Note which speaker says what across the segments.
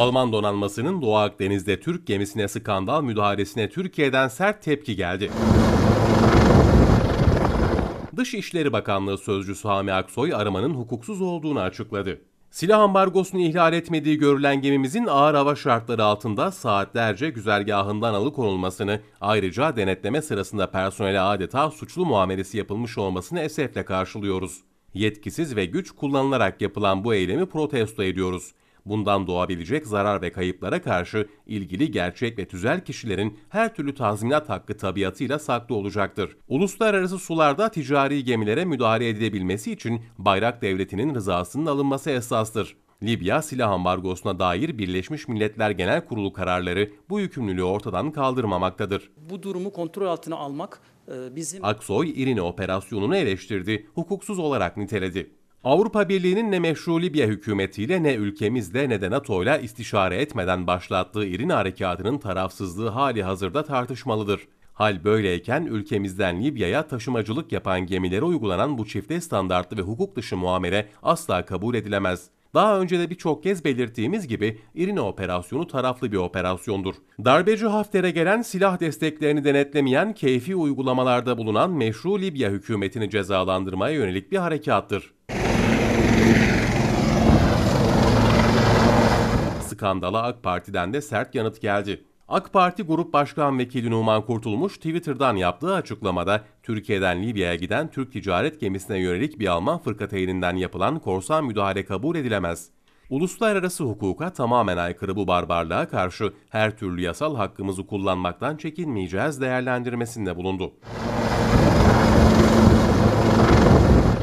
Speaker 1: Alman donanmasının Doğu Akdeniz'de Türk gemisine skandal müdahalesine Türkiye'den sert tepki geldi. Dışişleri Bakanlığı Sözcüsü Hami Aksoy aramanın hukuksuz olduğunu açıkladı. Silah ambargosunu ihlal etmediği görülen gemimizin ağır hava şartları altında saatlerce güzergahından alıkonulmasını, ayrıca denetleme sırasında personele adeta suçlu muamelesi yapılmış olmasını esefle karşılıyoruz. Yetkisiz ve güç kullanılarak yapılan bu eylemi protesto ediyoruz. Bundan doğabilecek zarar ve kayıplara karşı ilgili gerçek ve tüzel kişilerin her türlü tazminat hakkı tabiatıyla saklı olacaktır. Uluslararası sularda ticari gemilere müdahale edilebilmesi için bayrak devletinin rızasının alınması esastır. Libya silah ambargosuna dair Birleşmiş Milletler Genel Kurulu kararları bu yükümlülüğü ortadan kaldırmamaktadır. Bu durumu kontrol altına almak e, bizim... Aksoy İrini operasyonunu eleştirdi, hukuksuz olarak niteledi. Avrupa Birliği'nin ne meşru Libya hükümetiyle ne ülkemizde ne de NATO'yla istişare etmeden başlattığı İrin harekatının tarafsızlığı hali hazırda tartışmalıdır. Hal böyleyken ülkemizden Libya'ya taşımacılık yapan gemilere uygulanan bu çifte standartlı ve hukuk dışı muamele asla kabul edilemez. Daha önce de birçok kez belirttiğimiz gibi İrina operasyonu taraflı bir operasyondur. Darbeci Hafter'e gelen silah desteklerini denetlemeyen keyfi uygulamalarda bulunan meşru Libya hükümetini cezalandırmaya yönelik bir harekattır. skandala AK Parti'den de sert yanıt geldi. AK Parti Grup Başkan Vekili Numan Kurtulmuş Twitter'dan yaptığı açıklamada Türkiye'den Libya'ya giden Türk ticaret gemisine yönelik bir Alman fırkateyninden yapılan korsan müdahale kabul edilemez. Uluslararası hukuka tamamen aykırı bu barbarlığa karşı her türlü yasal hakkımızı kullanmaktan çekinmeyeceğiz değerlendirmesinde bulundu.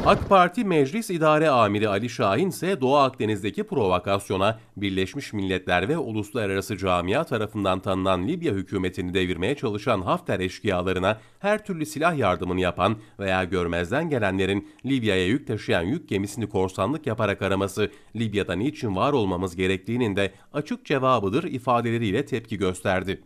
Speaker 1: AK Parti Meclis İdare Amiri Ali Şahin ise Doğu Akdeniz'deki provokasyona Birleşmiş Milletler ve uluslararası camia tarafından tanınan Libya hükümetini devirmeye çalışan Hafter eşkıyalarına her türlü silah yardımını yapan veya görmezden gelenlerin Libya'ya yük taşıyan yük gemisini korsanlık yaparak araması Libya'da niçin var olmamız gerektiğinin de açık cevabıdır ifadeleriyle tepki gösterdi.